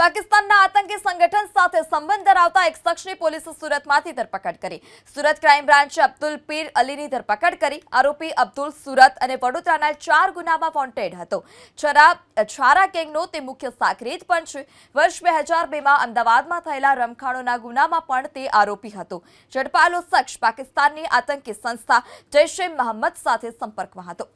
पाकिस्तानના આતંકય સંગઠન સાથે સંબંધ ધરાવતા એક સક્ષમ પોલીસ સુરતમાંથી ધરપકડ કરી સુરત ક્રાઇમ બ્રાન્ચે અબ્દુલ પીર અલીની ધરપકડ કરી આરોપી અબ્દુલ સુરત અને વડોદરાના 4 ગુનામાં વોન્ટેડ હતો ચરા ચારા ગેંગનો તે મુખ્ય સાકરેત પણ છે વર્ષ 2002 માં અમદાવાદમાં થયેલા રમખાણોના ગુનામાં પણ તે આરોપી હતો જડપાલો સક્ષ પાકિસ્તાની આતંકય સંસ્થા જયશમમહમદ સાથે સંપર્કવાતો